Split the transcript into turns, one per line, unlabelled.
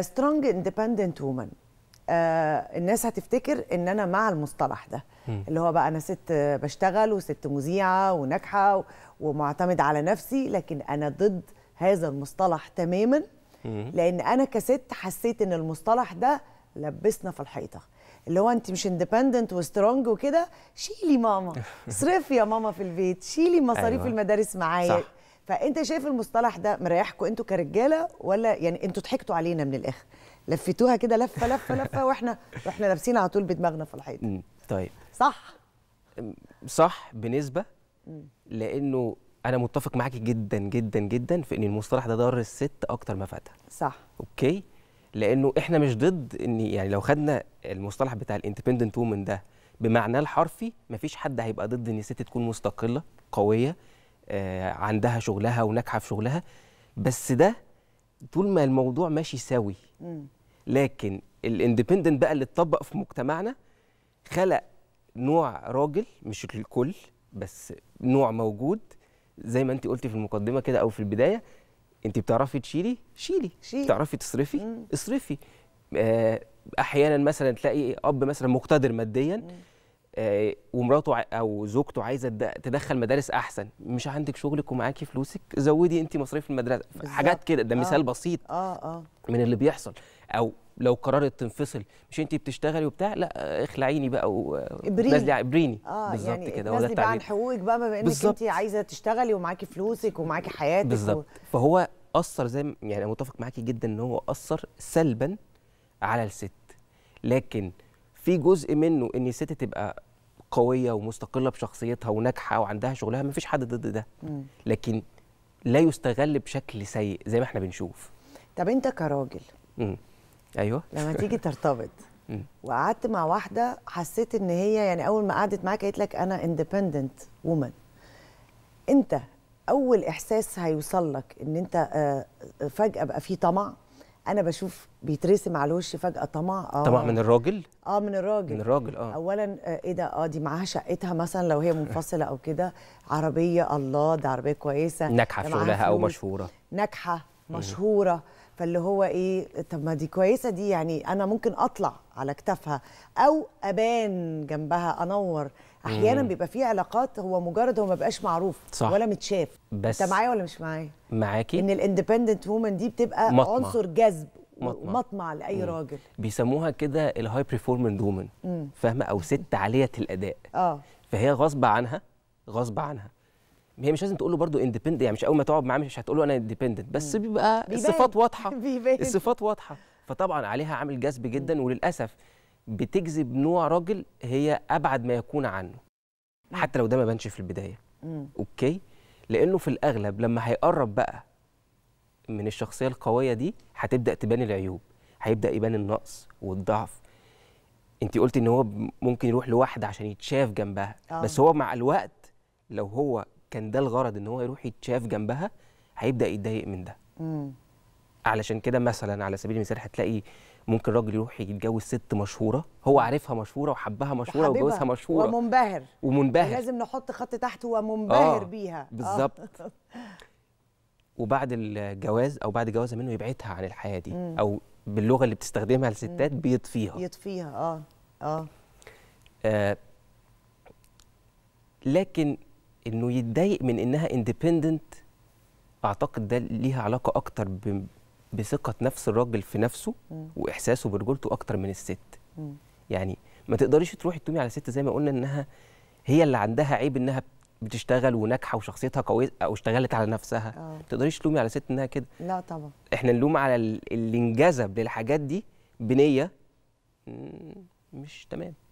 سترونج اندبندنت وومن الناس هتفتكر ان انا مع المصطلح ده م. اللي هو بقى انا ست بشتغل وست مذيعه وناجحه ومعتمد على نفسي لكن انا ضد هذا المصطلح تماما م. لان انا كست حسيت ان المصطلح ده لبسنا في الحيطه اللي هو انت مش اندبندنت وسترونج وكده شيلي ماما صرفي يا ماما في البيت شيلي مصاريف أيوة. المدارس معايا فانت شايف المصطلح ده مريحكم انتوا كرجاله ولا يعني انتوا ضحكتوا علينا من الاخر
لفيتوها كده لفه لفه لفه
واحنا واحنا لابسين على طول بدماغنا في الحيط طيب صح
صح بنسبه لانه انا متفق معاكي جدا جدا جدا في ان المصطلح ده ضار الست اكتر ما فادها صح اوكي لانه احنا مش ضد ان يعني لو خدنا المصطلح بتاع الاندبندنت وومن ده بمعناه الحرفي مفيش حد هيبقى ضد ان الست تكون مستقله قويه آه، عندها شغلها وناجحه في شغلها بس ده طول ما الموضوع ماشي سوي لكن الاندبندنت بقى اللي اتطبق في مجتمعنا خلق نوع راجل مش الكل بس نوع موجود زي ما انت قلتي في المقدمه كده او في البدايه انت بتعرفي تشيلي شيلي, شيلي. بتعرفي تصرفي مم. اصرفي آه، احيانا مثلا تلاقي اب مثلا مقتدر ماديا مم. آه، ومراته او زوجته عايزه تدخل مدارس احسن مش عندك شغلك ومعاكي فلوسك زودي انت مصاريف المدرسه حاجات كده ده آه مثال بسيط آه،, اه اه من اللي بيحصل او لو قررت تنفصل مش انت بتشتغلي وبتاع لا آه، اخلعيني بقى و... ابريني آه يعني بالظبط يعني كده هو ده التعبير عن حقوقك
بقى بما انك بالزبط. انت عايزه تشتغلي ومعاكي فلوسك
ومعاكي حياتك بالظبط و... فهو اثر زي يعني انا متفق معاكي جدا ان هو اثر سلبا على الست لكن في جزء منه ان الست تبقى قويه ومستقله بشخصيتها وناجحه وعندها شغلها مفيش حد ضد ده لكن لا يستغل بشكل سيء زي ما احنا بنشوف طب انت كراجل مم. ايوه لما تيجي ترتبط
وقعدت مع واحده حسيت ان هي يعني اول ما قعدت معاك قالت لك انا اندبندنت وومن انت اول احساس هيوصل لك ان انت آه، فجاه بقى في طمع انا بشوف بيترسم على الوش فجاه طمع اه طمع من الراجل اه من الراجل من الراجل اه اولا آه، ايه ده اه دي معاها شقتها مثلا لو هي منفصله او كده عربيه الله ده عربيه كويسه ناجحه في شغلها او مشهوره ناجحه مشهوره فاللي هو ايه طب ما دي كويسه دي يعني انا ممكن اطلع على كتافها او ابان جنبها انور احيانا مم. بيبقى في علاقات هو مجرد هو ما بقاش معروف صح. ولا متشاف بس انت معايا ولا مش معايا
معاكي ان
الاندبندنت وومن دي بتبقى مطمع. عنصر جذب مطمع, مطمع لاي مم. راجل
بيسموها كده الهاي برفورمنت وومن فاهمه او ست عاليه الاداء اه فهي غصب عنها غصب عنها هي مش لازم تقول له برضه اندبندنت يعني مش اول ما تقعد معاه مش هتقول له انا اندبندنت بس بيبقى بيبان. الصفات واضحه بيبان. الصفات واضحه فطبعا عليها عامل جذب جدا وللاسف بتجذب نوع راجل هي ابعد ما يكون عنه حتى لو ده ما بانش في البدايه مم. اوكي لانه في الاغلب لما هيقرب بقى من الشخصيه القويه دي هتبدا تبان العيوب هيبدا يبان النقص والضعف انت قلت ان هو ممكن يروح لواحده عشان يتشاف جنبها آه. بس هو مع الوقت لو هو كان ده الغرض ان هو يروح يتشاف جنبها هيبدا يتضايق من ده مم. علشان كده مثلا على سبيل المثال هتلاقي ممكن راجل يروح يتجوز ست مشهوره هو عارفها مشهوره وحبها مشهوره وجوزها مشهوره ومنبهر ومنبهر لازم
نحط خط تحت ومنبهر آه بيها آه. بالظبط
وبعد الجواز او بعد جوازها منه يبعدها عن الحياه دي مم. او باللغه اللي بتستخدمها الستات مم. بيطفيها
يطفيها اه اه,
آه لكن انه يتضايق من انها اندبندنت اعتقد ده ليها علاقه اكتر بثقه نفس الراجل في نفسه م. واحساسه برجولته اكتر من الست م. يعني ما تقدريش تروحي تلومي على الست زي ما قلنا انها هي اللي عندها عيب انها بتشتغل وناجحه وشخصيتها قويه او اشتغلت على نفسها آه. ما تقدريش تلومي على الست انها كده لا طبعا احنا نلوم على اللي انجذب للحاجات دي بنيه مش تمام